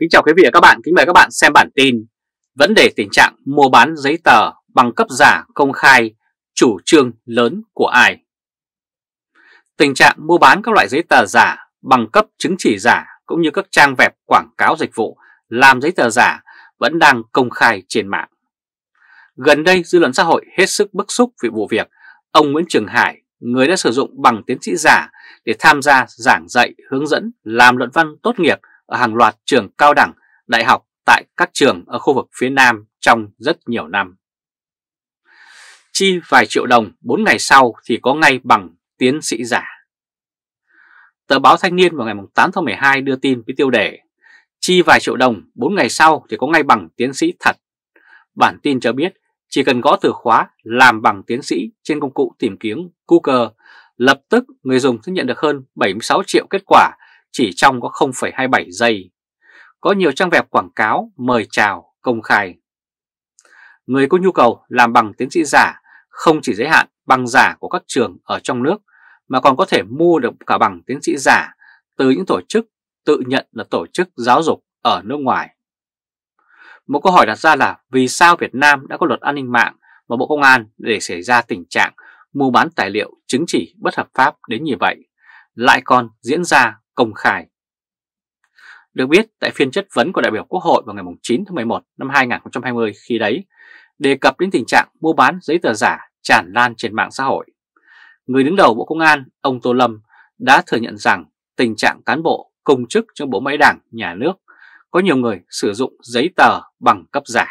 Kính chào quý vị và các bạn, kính mời các bạn xem bản tin Vấn đề tình trạng mua bán giấy tờ bằng cấp giả công khai, chủ trương lớn của ai? Tình trạng mua bán các loại giấy tờ giả, bằng cấp chứng chỉ giả cũng như các trang web quảng cáo dịch vụ làm giấy tờ giả vẫn đang công khai trên mạng. Gần đây dư luận xã hội hết sức bức xúc vì vụ việc ông Nguyễn Trường Hải, người đã sử dụng bằng tiến sĩ giả để tham gia giảng dạy, hướng dẫn, làm luận văn tốt nghiệp ở hàng loạt trường cao đẳng, đại học tại các trường ở khu vực phía Nam trong rất nhiều năm. Chi vài triệu đồng 4 ngày sau thì có ngay bằng tiến sĩ giả. Tờ báo Thanh niên vào ngày 8 tháng 12 đưa tin với tiêu đề Chi vài triệu đồng 4 ngày sau thì có ngay bằng tiến sĩ thật. Bản tin cho biết chỉ cần gõ từ khóa làm bằng tiến sĩ trên công cụ tìm kiếm Google, lập tức người dùng sẽ nhận được hơn 76 triệu kết quả chỉ trong có 0,27 giây. Có nhiều trang web quảng cáo mời chào công khai. Người có nhu cầu làm bằng tiến sĩ giả không chỉ giới hạn bằng giả của các trường ở trong nước mà còn có thể mua được cả bằng tiến sĩ giả từ những tổ chức tự nhận là tổ chức giáo dục ở nước ngoài. Một câu hỏi đặt ra là vì sao Việt Nam đã có luật an ninh mạng và Bộ Công an để xảy ra tình trạng mua bán tài liệu chứng chỉ bất hợp pháp đến như vậy, lại còn diễn ra công khai. Được biết, tại phiên chất vấn của đại biểu Quốc hội vào ngày 9 tháng 11 năm 2020 khi đấy, đề cập đến tình trạng mua bán giấy tờ giả tràn lan trên mạng xã hội. Người đứng đầu Bộ Công an, ông Tô Lâm, đã thừa nhận rằng tình trạng cán bộ, công chức trong bộ máy đảng, nhà nước có nhiều người sử dụng giấy tờ bằng cấp giả.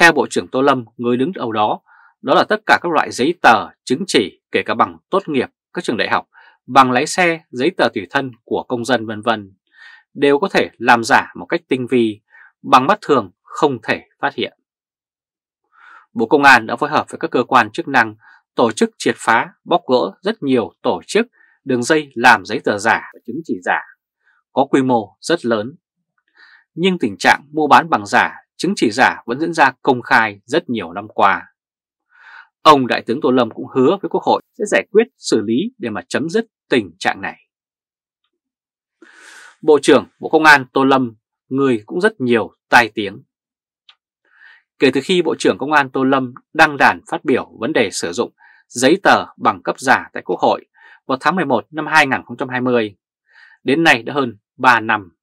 Theo Bộ trưởng Tô Lâm, người đứng đầu đó, đó là tất cả các loại giấy tờ, chứng chỉ, kể cả bằng tốt nghiệp các trường đại học bằng lái xe, giấy tờ tùy thân của công dân vân vân đều có thể làm giả một cách tinh vi, bằng mắt thường không thể phát hiện. Bộ Công an đã phối hợp với các cơ quan chức năng tổ chức triệt phá, bóc gỡ rất nhiều tổ chức đường dây làm giấy tờ giả và chứng chỉ giả, có quy mô rất lớn. Nhưng tình trạng mua bán bằng giả, chứng chỉ giả vẫn diễn ra công khai rất nhiều năm qua. Ông Đại tướng Tô Lâm cũng hứa với Quốc hội sẽ giải quyết xử lý để mà chấm dứt tình trạng này. Bộ trưởng Bộ Công an Tô Lâm, người cũng rất nhiều tai tiếng. Kể từ khi Bộ trưởng Công an Tô Lâm đăng đàn phát biểu vấn đề sử dụng giấy tờ bằng cấp giả tại Quốc hội vào tháng 11 năm 2020, đến nay đã hơn 3 năm.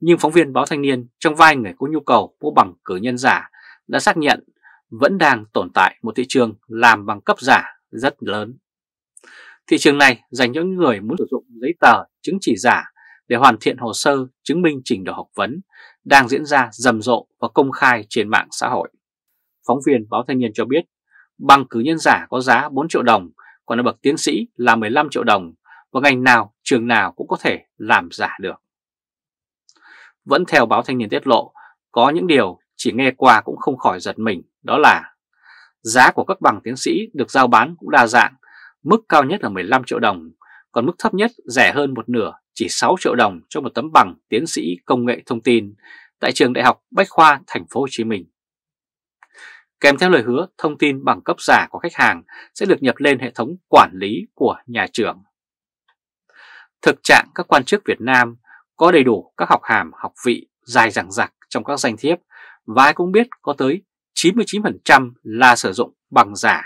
Nhưng phóng viên báo thanh niên trong vai người có nhu cầu mua bằng cử nhân giả đã xác nhận vẫn đang tồn tại một thị trường làm bằng cấp giả rất lớn. Thị trường này dành cho những người muốn sử dụng giấy tờ, chứng chỉ giả để hoàn thiện hồ sơ chứng minh trình độ học vấn đang diễn ra rầm rộ và công khai trên mạng xã hội. Phóng viên Báo Thanh Niên cho biết, bằng cử nhân giả có giá 4 triệu đồng, còn ở bậc tiến sĩ là 15 triệu đồng và ngành nào, trường nào cũng có thể làm giả được. Vẫn theo Báo Thanh Niên tiết lộ, có những điều chỉ nghe qua cũng không khỏi giật mình, đó là giá của các bằng tiến sĩ được giao bán cũng đa dạng Mức cao nhất là 15 triệu đồng, còn mức thấp nhất rẻ hơn một nửa chỉ 6 triệu đồng cho một tấm bằng tiến sĩ công nghệ thông tin tại trường Đại học Bách khoa Thành phố Hồ Chí Minh. Kèm theo lời hứa, thông tin bằng cấp giả của khách hàng sẽ được nhập lên hệ thống quản lý của nhà trường. Thực trạng các quan chức Việt Nam có đầy đủ các học hàm học vị dài dằng dặc trong các danh thiếp và ai cũng biết có tới 99% là sử dụng bằng giả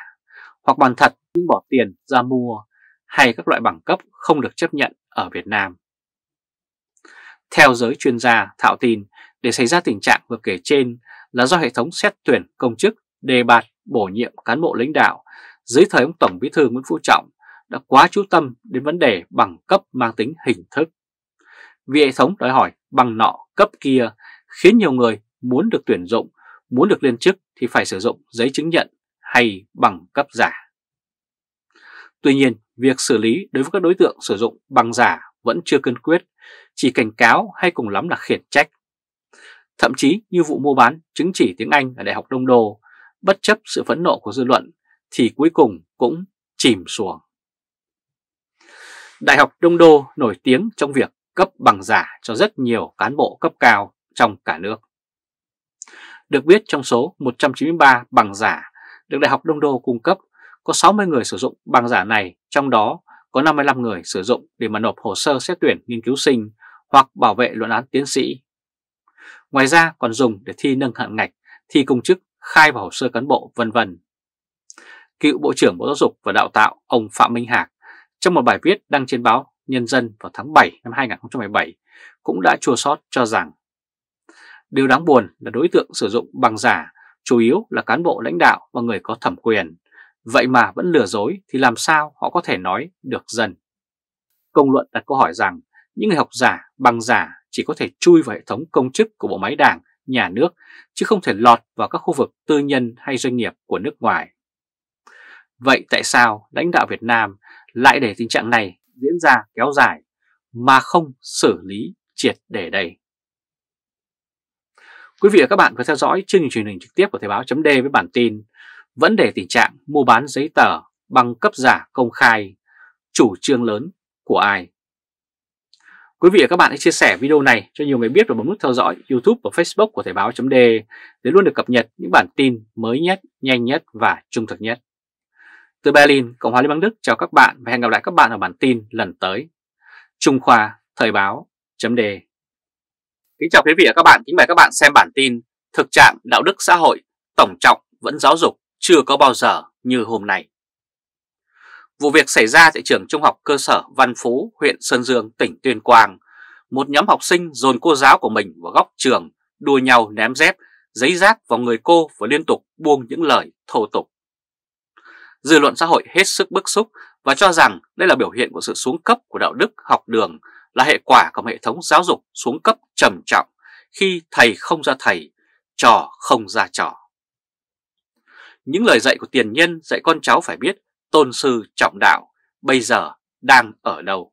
hoặc bằng thật nhưng bỏ tiền ra mua hay các loại bằng cấp không được chấp nhận ở Việt Nam. Theo giới chuyên gia thạo tin, để xảy ra tình trạng vừa kể trên là do hệ thống xét tuyển công chức đề bạt bổ nhiệm cán bộ lãnh đạo dưới thời ông Tổng Bí thư Nguyễn Phú Trọng đã quá chú tâm đến vấn đề bằng cấp mang tính hình thức. Vì hệ thống đòi hỏi bằng nọ cấp kia khiến nhiều người muốn được tuyển dụng, muốn được lên chức thì phải sử dụng giấy chứng nhận hay bằng cấp giả. Tuy nhiên, việc xử lý đối với các đối tượng sử dụng bằng giả vẫn chưa cân quyết, chỉ cảnh cáo hay cùng lắm là khiển trách. Thậm chí như vụ mua bán chứng chỉ tiếng Anh ở Đại học Đông Đô, bất chấp sự phẫn nộ của dư luận thì cuối cùng cũng chìm xuồng. Đại học Đông Đô nổi tiếng trong việc cấp bằng giả cho rất nhiều cán bộ cấp cao trong cả nước. Được biết trong số 193 bằng giả được Đại học Đông Đô cung cấp, có 60 người sử dụng bằng giả này, trong đó có 55 người sử dụng để mà nộp hồ sơ xét tuyển nghiên cứu sinh hoặc bảo vệ luận án tiến sĩ. Ngoài ra còn dùng để thi nâng hạng ngạch, thi công chức, khai vào hồ sơ cán bộ vân vân. Cựu Bộ trưởng Bộ Giáo dục và Đào tạo ông Phạm Minh Hạc trong một bài viết đăng trên báo Nhân dân vào tháng 7 năm 2017 cũng đã chua sót cho rằng Điều đáng buồn là đối tượng sử dụng bằng giả chủ yếu là cán bộ lãnh đạo và người có thẩm quyền. Vậy mà vẫn lừa dối thì làm sao họ có thể nói được dần Công luận đặt câu hỏi rằng những người học giả, bằng giả chỉ có thể chui vào hệ thống công chức của bộ máy đảng, nhà nước, chứ không thể lọt vào các khu vực tư nhân hay doanh nghiệp của nước ngoài. Vậy tại sao lãnh đạo Việt Nam lại để tình trạng này diễn ra kéo dài mà không xử lý triệt để đây? Quý vị và các bạn vừa theo dõi chương trình truyền hình trực tiếp của Thời báo chấm với bản tin Vấn đề tình trạng mua bán giấy tờ bằng cấp giả công khai, chủ trương lớn của ai? Quý vị và các bạn hãy chia sẻ video này cho nhiều người biết và bấm nút theo dõi YouTube và Facebook của Thời báo chấm để luôn được cập nhật những bản tin mới nhất, nhanh nhất và trung thực nhất. Từ Berlin, Cộng hòa Liên bang Đức chào các bạn và hẹn gặp lại các bạn ở bản tin lần tới. Trung Khoa Thời báo chấm Kính chào quý vị và các bạn, kính mời các bạn xem bản tin Thực trạng đạo đức xã hội tổng trọng vẫn giáo dục chưa có bao giờ như hôm nay Vụ việc xảy ra tại trường trung học cơ sở Văn Phú, huyện Sơn Dương, tỉnh Tuyên Quang Một nhóm học sinh dồn cô giáo của mình vào góc trường đua nhau ném dép, giấy rác vào người cô và liên tục buông những lời thô tục Dư luận xã hội hết sức bức xúc và cho rằng đây là biểu hiện của sự xuống cấp của đạo đức học đường là hệ quả của hệ thống giáo dục xuống cấp trầm trọng khi thầy không ra thầy, trò không ra trò. Những lời dạy của tiền nhân dạy con cháu phải biết tôn sư trọng đạo bây giờ đang ở đâu.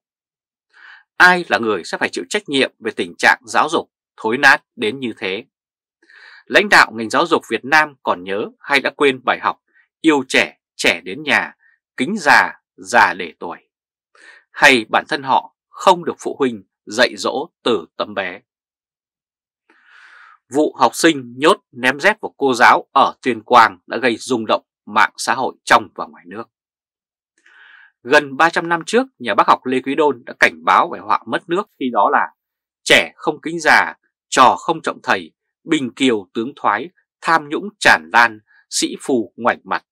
Ai là người sẽ phải chịu trách nhiệm về tình trạng giáo dục thối nát đến như thế? Lãnh đạo ngành giáo dục Việt Nam còn nhớ hay đã quên bài học yêu trẻ, trẻ đến nhà, kính già, già để tuổi? Hay bản thân họ không được phụ huynh dạy dỗ từ tấm bé. Vụ học sinh nhốt ném dép của cô giáo ở Tuyên Quang đã gây rung động mạng xã hội trong và ngoài nước. Gần 300 năm trước, nhà bác học Lê Quý Đôn đã cảnh báo về họa mất nước khi đó là trẻ không kính già, trò không trọng thầy, bình kiều tướng thoái, tham nhũng tràn lan, sĩ phù ngoảnh mặt.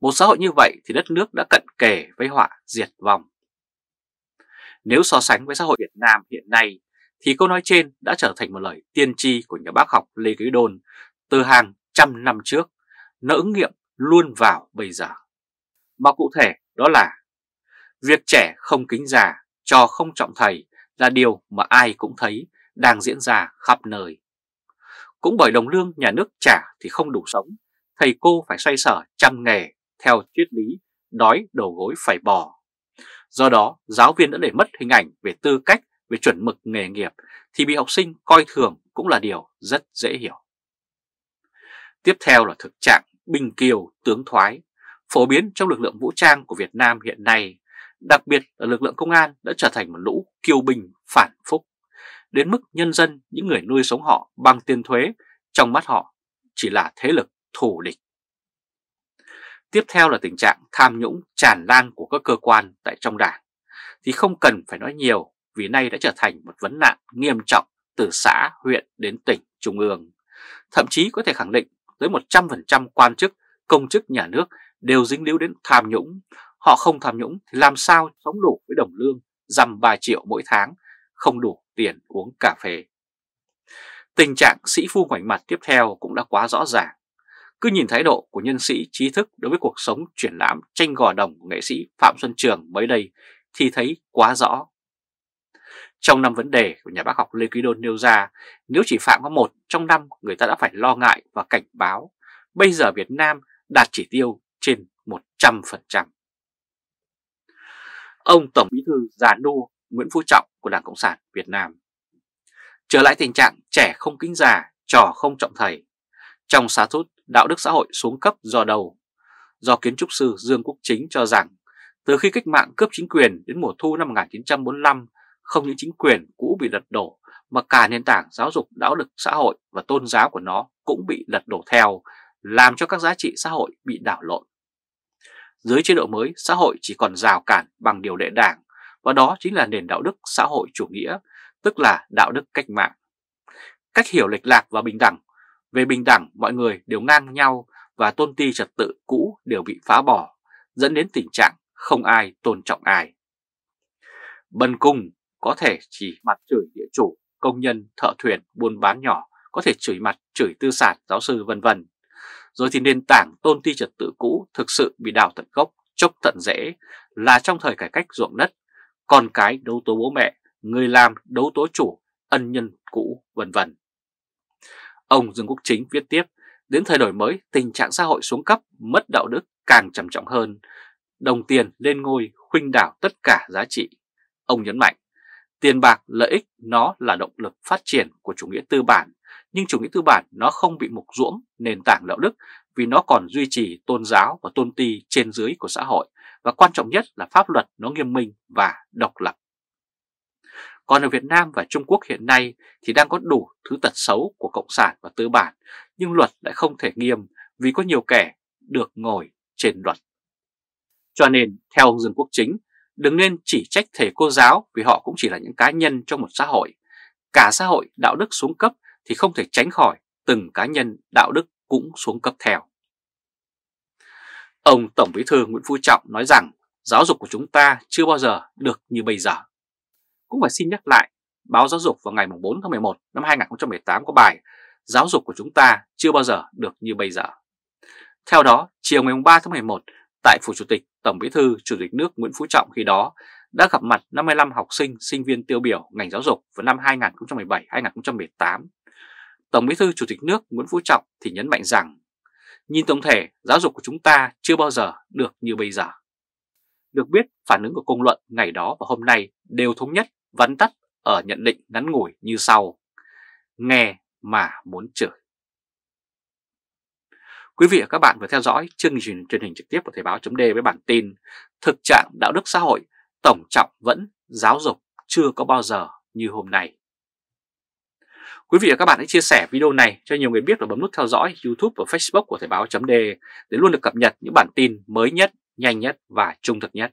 Một xã hội như vậy thì đất nước đã cận kề với họa diệt vong. Nếu so sánh với xã hội Việt Nam hiện nay, thì câu nói trên đã trở thành một lời tiên tri của nhà bác học Lê Quý Đôn từ hàng trăm năm trước, nó ứng nghiệm luôn vào bây giờ. Mà cụ thể đó là việc trẻ không kính già, trò không trọng thầy là điều mà ai cũng thấy đang diễn ra khắp nơi. Cũng bởi đồng lương nhà nước trả thì không đủ sống, thầy cô phải xoay sở trăm nghề theo triết lý đói đầu gối phải bỏ Do đó, giáo viên đã để mất hình ảnh về tư cách, về chuẩn mực nghề nghiệp thì bị học sinh coi thường cũng là điều rất dễ hiểu. Tiếp theo là thực trạng binh kiều tướng thoái phổ biến trong lực lượng vũ trang của Việt Nam hiện nay, đặc biệt là lực lượng công an đã trở thành một lũ kiêu binh phản phúc, đến mức nhân dân, những người nuôi sống họ bằng tiền thuế, trong mắt họ chỉ là thế lực thù địch. Tiếp theo là tình trạng tham nhũng tràn lan của các cơ quan tại trong đảng. Thì không cần phải nói nhiều vì nay đã trở thành một vấn nạn nghiêm trọng từ xã, huyện đến tỉnh, trung ương. Thậm chí có thể khẳng định tới 100% quan chức, công chức nhà nước đều dính líu đến tham nhũng. Họ không tham nhũng thì làm sao sống đủ với đồng lương dăm 3 triệu mỗi tháng, không đủ tiền uống cà phê. Tình trạng sĩ phu ngoảnh mặt tiếp theo cũng đã quá rõ ràng cứ nhìn thái độ của nhân sĩ trí thức đối với cuộc sống triển lãm tranh gò đồng của nghệ sĩ Phạm Xuân Trường mới đây thì thấy quá rõ. Trong năm vấn đề của nhà bác học Lê Quý Đôn nêu ra, nếu chỉ phạm có một trong năm người ta đã phải lo ngại và cảnh báo, bây giờ Việt Nam đạt chỉ tiêu trên 100%. Ông Tổng Bí thư Già Nua Nguyễn Phú Trọng của Đảng Cộng sản Việt Nam Trở lại tình trạng trẻ không kính già, trò không trọng thầy trong xá thút đạo đức xã hội xuống cấp do đầu. Do kiến trúc sư Dương Quốc Chính cho rằng, từ khi cách mạng cướp chính quyền đến mùa thu năm 1945, không những chính quyền cũ bị lật đổ mà cả nền tảng giáo dục đạo đức xã hội và tôn giáo của nó cũng bị lật đổ theo, làm cho các giá trị xã hội bị đảo lộn. Dưới chế độ mới, xã hội chỉ còn rào cản bằng điều lệ đảng, và đó chính là nền đạo đức xã hội chủ nghĩa, tức là đạo đức cách mạng. Cách hiểu lệch lạc và bình đẳng về bình đẳng, mọi người đều ngang nhau và tôn ti trật tự cũ đều bị phá bỏ, dẫn đến tình trạng không ai tôn trọng ai. Bần cùng có thể chỉ mặt chửi địa chủ, công nhân, thợ thuyền, buôn bán nhỏ, có thể chửi mặt, chửi tư sản, giáo sư vân vân. Rồi thì nền tảng tôn ti trật tự cũ thực sự bị đào tận gốc, chốc tận rễ là trong thời cải cách ruộng đất, con cái đấu tố bố mẹ, người làm đấu tố chủ, ân nhân cũ, vân vân. Ông Dương Quốc Chính viết tiếp, đến thời đổi mới tình trạng xã hội xuống cấp, mất đạo đức càng trầm trọng hơn. Đồng tiền lên ngôi khuynh đảo tất cả giá trị. Ông nhấn mạnh, tiền bạc lợi ích nó là động lực phát triển của chủ nghĩa tư bản, nhưng chủ nghĩa tư bản nó không bị mục ruỗng nền tảng đạo đức vì nó còn duy trì tôn giáo và tôn ti trên dưới của xã hội và quan trọng nhất là pháp luật nó nghiêm minh và độc lập. Còn ở Việt Nam và Trung Quốc hiện nay thì đang có đủ thứ tật xấu của Cộng sản và tư bản, nhưng luật lại không thể nghiêm vì có nhiều kẻ được ngồi trên luật. Cho nên, theo ông Dương Quốc Chính, đừng nên chỉ trách thầy cô giáo vì họ cũng chỉ là những cá nhân trong một xã hội. Cả xã hội đạo đức xuống cấp thì không thể tránh khỏi từng cá nhân đạo đức cũng xuống cấp theo. Ông Tổng Bí thư Nguyễn Phú Trọng nói rằng giáo dục của chúng ta chưa bao giờ được như bây giờ cũng phải xin nhắc lại Báo Giáo dục vào ngày 4 tháng 11 năm 2018 có bài Giáo dục của chúng ta chưa bao giờ được như bây giờ. Theo đó, chiều ngày 3 tháng 11, tại Phủ Chủ tịch, Tổng Bí thư, Chủ tịch nước Nguyễn Phú Trọng khi đó đã gặp mặt 55 học sinh, sinh viên tiêu biểu ngành giáo dục vào năm 2017-2018. Tổng Bí thư Chủ tịch nước Nguyễn Phú Trọng thì nhấn mạnh rằng, nhìn tổng thể, giáo dục của chúng ta chưa bao giờ được như bây giờ. Được biết, phản ứng của công luận ngày đó và hôm nay đều thống nhất vắn tắt ở nhận định ngắn ngủi như sau. Nghe mà muốn chửi. Quý vị và các bạn vừa theo dõi chương trình truyền hình trực tiếp của Thời báo chấm với bản tin Thực trạng đạo đức xã hội, tổng trọng vẫn, giáo dục chưa có bao giờ như hôm nay. Quý vị và các bạn hãy chia sẻ video này cho nhiều người biết và bấm nút theo dõi YouTube và Facebook của Thời báo chấm để luôn được cập nhật những bản tin mới nhất, nhanh nhất và trung thực nhất.